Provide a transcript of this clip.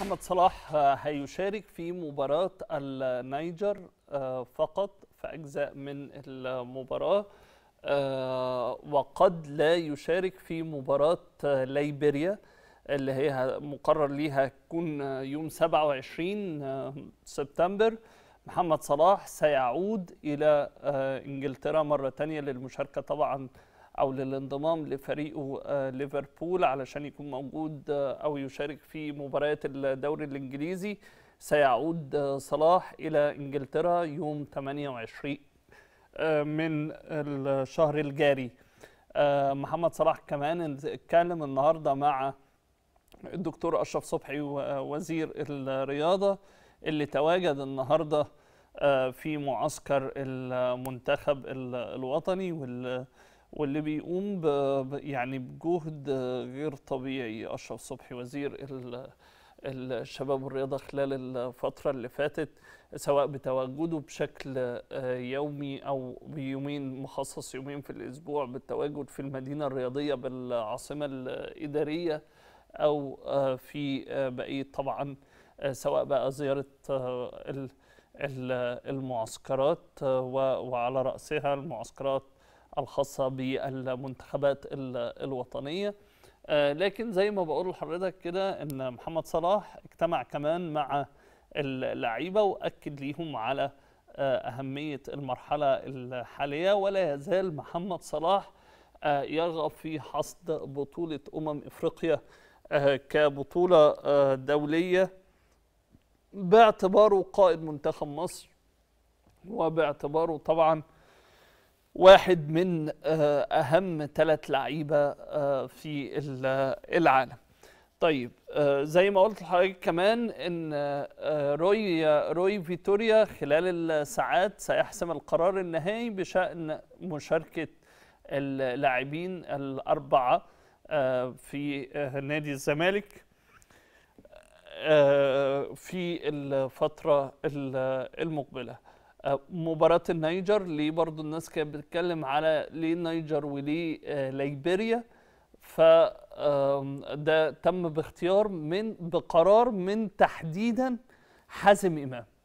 محمد صلاح آه، هيشارك في مباراة النيجر آه، فقط في أجزاء من المباراة آه، وقد لا يشارك في مباراة ليبيريا اللي هي مقرر ليها تكون يوم 27 سبتمبر محمد صلاح سيعود إلى إنجلترا مرة تانية للمشاركة طبعا او للانضمام لفريقه آه، ليفربول علشان يكون موجود آه، او يشارك في مباريات الدوري الانجليزي سيعود آه، صلاح الى انجلترا يوم 28 من الشهر الجاري محمد صلاح كمان اتكلم النهارده مع الدكتور اشرف صبحي وزير الرياضه اللي تواجد النهارده في معسكر المنتخب الوطني وال واللي بيقوم ب يعني بجهد غير طبيعي اشرف صبحي وزير الشباب والرياضه خلال الفتره اللي فاتت سواء بتواجده بشكل آه، يومي او بيومين مخصص يومين في الاسبوع بالتواجد في المدينه الرياضيه بالعاصمه الاداريه او آه، في بقيه آه، طبعا سواء بقى زياره المعسكرات وعلى راسها المعسكرات الخاصة بالمنتخبات الوطنية آه، لكن زي ما بقول لحضرتك كده ان محمد صلاح اجتمع كمان مع اللعيبة وأكد ليهم على آه، أهمية المرحلة الحالية ولا يزال محمد صلاح آه، يرغب في حصد بطولة أمم إفريقيا كبطولة دولية باعتباره قائد منتخب مصر وباعتباره طبعاً واحد من آه، أهم ثلاث لعيبة آه، في آه، العالم طيب زي ما قلت لحضرتك كمان ان روي روي فيتوريا خلال الساعات سيحسم القرار النهائي بشان مشاركه اللاعبين الاربعه في نادي الزمالك في الفتره المقبله آه، مباراة النيجر ليه برضو الناس كانت بتتكلم على ليه النيجر وليه آه، ليبيريا فده تم باختيار من بقرار من تحديدا حازم إمام